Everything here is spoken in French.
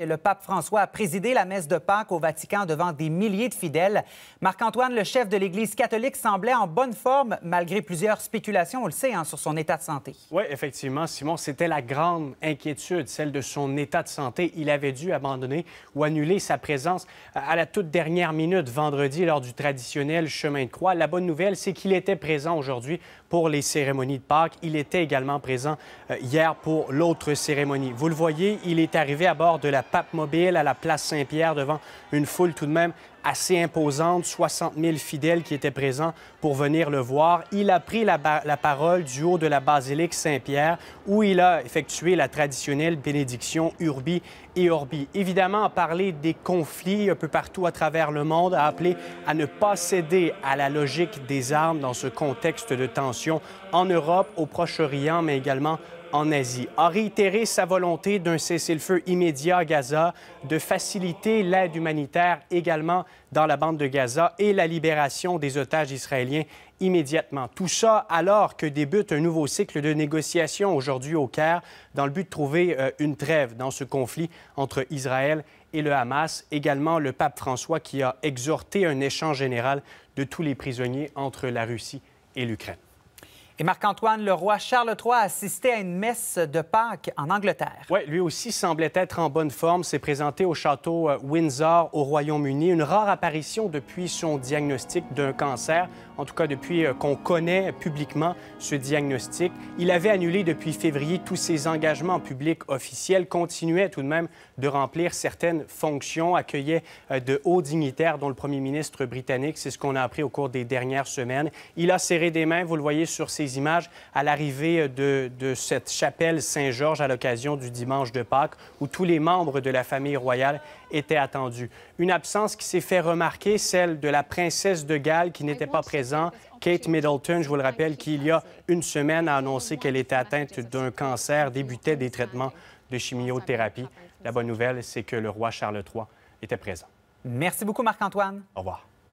Le pape François a présidé la messe de Pâques au Vatican devant des milliers de fidèles. Marc-Antoine, le chef de l'Église catholique, semblait en bonne forme malgré plusieurs spéculations, on le sait, hein, sur son état de santé. Oui, effectivement, Simon, c'était la grande inquiétude, celle de son état de santé. Il avait dû abandonner ou annuler sa présence à la toute dernière minute vendredi lors du traditionnel chemin de croix. La bonne nouvelle, c'est qu'il était présent aujourd'hui pour les cérémonies de Pâques. Il était également présent euh, hier pour l'autre cérémonie. Vous le voyez, il est arrivé à bord de la Pape Mobile, à la place Saint-Pierre, devant une foule tout de même assez imposante, 60 000 fidèles qui étaient présents pour venir le voir. Il a pris la, parole du haut de la basilique Saint-Pierre, où il a effectué la traditionnelle bénédiction Urbi et Orbi. Évidemment, à parler des conflits un peu partout à travers le monde, a appelé à ne pas céder à la logique des armes dans ce contexte de tension en Europe, au Proche-Orient, mais également en Asie, a réitéré sa volonté d'un cessez-le-feu immédiat à Gaza, de faciliter l'aide humanitaire également dans la bande de Gaza et la libération des otages israéliens immédiatement. Tout ça alors que débute un nouveau cycle de négociations aujourd'hui au Caire dans le but de trouver euh, une trêve dans ce conflit entre Israël et le Hamas. Également le pape François qui a exhorté un échange général de tous les prisonniers entre la Russie et l'Ukraine. Et Marc-Antoine le roi Charles III a assisté à une messe de Pâques en Angleterre. Oui, lui aussi semblait être en bonne forme. S'est présenté au château euh, Windsor au Royaume-Uni. Une rare apparition depuis son diagnostic d'un cancer, en tout cas depuis euh, qu'on connaît publiquement ce diagnostic. Il avait annulé depuis février tous ses engagements publics officiels, continuait tout de même de remplir certaines fonctions, accueillait euh, de hauts dignitaires, dont le premier ministre britannique. C'est ce qu'on a appris au cours des dernières semaines. Il a serré des mains, vous le voyez sur ses images à l'arrivée de, de, cette chapelle Saint-Georges à l'occasion du dimanche de Pâques, où tous les membres de la famille royale étaient attendus. Une absence qui s'est fait remarquer, celle de la princesse de Galles qui n'était pas présente, Kate Middleton, je vous le rappelle, qui il y a une semaine a annoncé qu'elle était atteinte d'un cancer, débutait des traitements de chimiothérapie. La bonne nouvelle, c'est que le roi Charles III était présent. Merci beaucoup, Marc-Antoine. Au revoir.